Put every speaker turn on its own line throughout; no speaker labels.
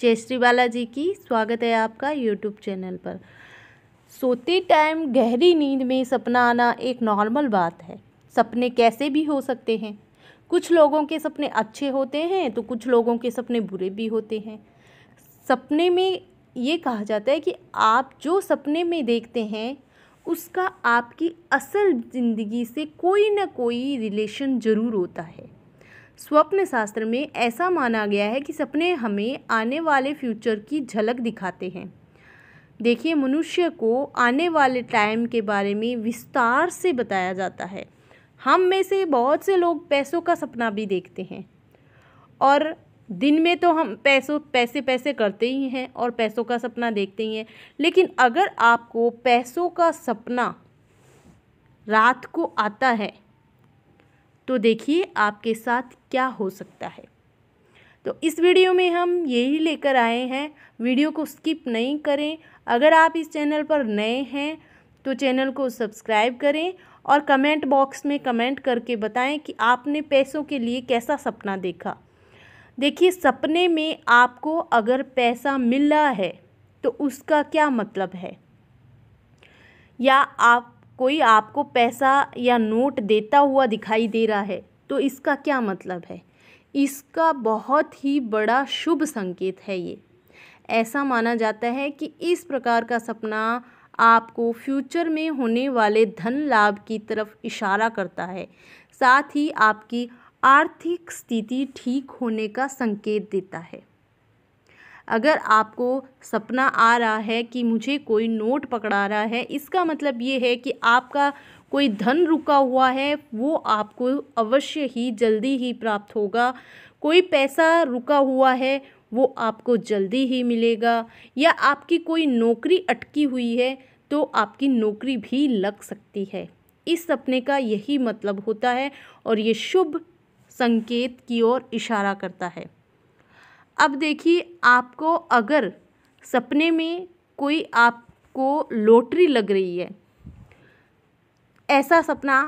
जय श्री बालाजी की स्वागत है आपका यूट्यूब चैनल पर सोते टाइम गहरी नींद में सपना आना एक नॉर्मल बात है सपने कैसे भी हो सकते हैं कुछ लोगों के सपने अच्छे होते हैं तो कुछ लोगों के सपने बुरे भी होते हैं सपने में ये कहा जाता है कि आप जो सपने में देखते हैं उसका आपकी असल ज़िंदगी से कोई ना कोई रिलेशन ज़रूर होता है स्वप्न शास्त्र में ऐसा माना गया है कि सपने हमें आने वाले फ्यूचर की झलक दिखाते हैं देखिए मनुष्य को आने वाले टाइम के बारे में विस्तार से बताया जाता है हम में से बहुत से लोग पैसों का सपना भी देखते हैं और दिन में तो हम पैसों पैसे पैसे करते ही हैं और पैसों का सपना देखते ही हैं लेकिन अगर आपको पैसों का सपना रात को आता है तो देखिए आपके साथ क्या हो सकता है तो इस वीडियो में हम यही लेकर आए हैं वीडियो को स्किप नहीं करें अगर आप इस चैनल पर नए हैं तो चैनल को सब्सक्राइब करें और कमेंट बॉक्स में कमेंट करके बताएं कि आपने पैसों के लिए कैसा सपना देखा देखिए सपने में आपको अगर पैसा मिल रहा है तो उसका क्या मतलब है या आप कोई आपको पैसा या नोट देता हुआ दिखाई दे रहा है तो इसका क्या मतलब है इसका बहुत ही बड़ा शुभ संकेत है ये ऐसा माना जाता है कि इस प्रकार का सपना आपको फ्यूचर में होने वाले धन लाभ की तरफ इशारा करता है साथ ही आपकी आर्थिक स्थिति ठीक होने का संकेत देता है अगर आपको सपना आ रहा है कि मुझे कोई नोट पकड़ा रहा है इसका मतलब ये है कि आपका कोई धन रुका हुआ है वो आपको अवश्य ही जल्दी ही प्राप्त होगा कोई पैसा रुका हुआ है वो आपको जल्दी ही मिलेगा या आपकी कोई नौकरी अटकी हुई है तो आपकी नौकरी भी लग सकती है इस सपने का यही मतलब होता है और ये शुभ संकेत की ओर इशारा करता है अब देखिए आपको अगर सपने में कोई आपको लॉटरी लग रही है ऐसा सपना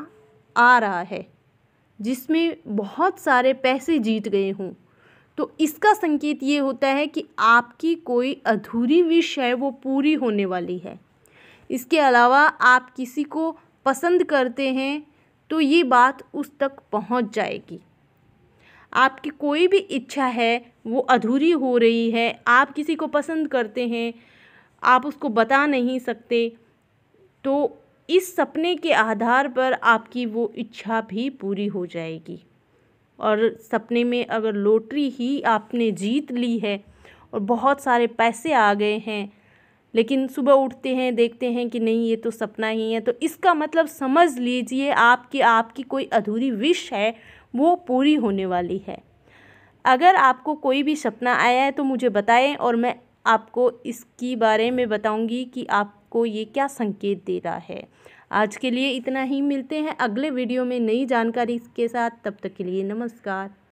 आ रहा है जिसमें बहुत सारे पैसे जीत गए हों तो इसका संकेत ये होता है कि आपकी कोई अधूरी विश है वो पूरी होने वाली है इसके अलावा आप किसी को पसंद करते हैं तो ये बात उस तक पहुंच जाएगी आपकी कोई भी इच्छा है वो अधूरी हो रही है आप किसी को पसंद करते हैं आप उसको बता नहीं सकते तो इस सपने के आधार पर आपकी वो इच्छा भी पूरी हो जाएगी और सपने में अगर लॉटरी ही आपने जीत ली है और बहुत सारे पैसे आ गए हैं लेकिन सुबह उठते हैं देखते हैं कि नहीं ये तो सपना ही है तो इसका मतलब समझ लीजिए आपकी आपकी कोई अधूरी विश है वो पूरी होने वाली है अगर आपको कोई भी सपना आया है तो मुझे बताएं और मैं आपको इसकी बारे में बताऊंगी कि आपको ये क्या संकेत दे रहा है आज के लिए इतना ही मिलते हैं अगले वीडियो में नई जानकारी के साथ तब तक के लिए नमस्कार